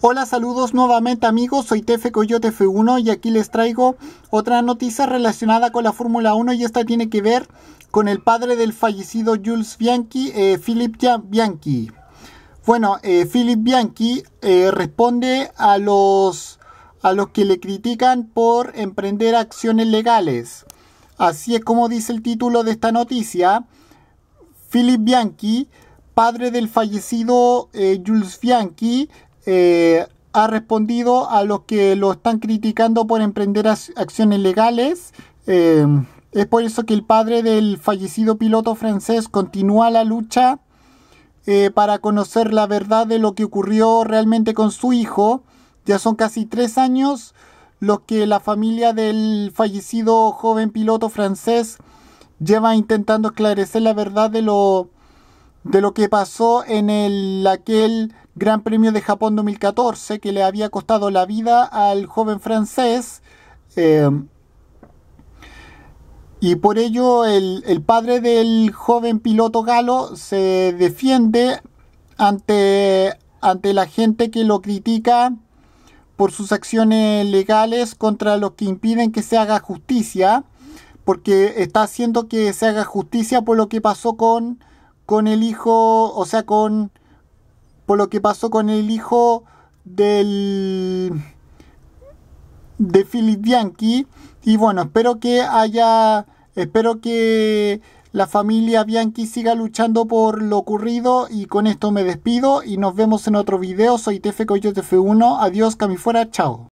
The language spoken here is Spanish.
Hola, saludos nuevamente amigos, soy Tefe Coyote F1 y aquí les traigo otra noticia relacionada con la Fórmula 1 y esta tiene que ver con el padre del fallecido Jules Bianchi, eh, Philip Bianchi. Bueno, eh, Philip Bianchi eh, responde a los, a que le critican por emprender acciones legales. Así es como dice el título de esta noticia. Philip Bianchi, padre del fallecido Jules Bianchi, eh, ha respondido a los que lo están criticando por emprender acciones legales. Eh, es por eso que el padre del fallecido piloto francés continúa la lucha eh, para conocer la verdad de lo que ocurrió realmente con su hijo. Ya son casi tres años los que la familia del fallecido joven piloto francés lleva intentando esclarecer la verdad de lo, de lo que pasó en el, aquel Gran Premio de Japón 2014 que le había costado la vida al joven francés. Em, y por ello el, padre del joven piloto galo se defiende ante, ante la gente que lo critica por sus acciones legales contra los que impiden que se haga justicia, porque está haciendo que se haga justicia por lo que pasó con, con el hijo, o sea, con por lo que pasó con el hijo del de Philip Bianchi y bueno espero que haya espero que la familia Bianchi siga luchando por lo ocurrido y con esto me despido y nos vemos en otro video soy Tefe Coyote 1 adiós cami fuera chao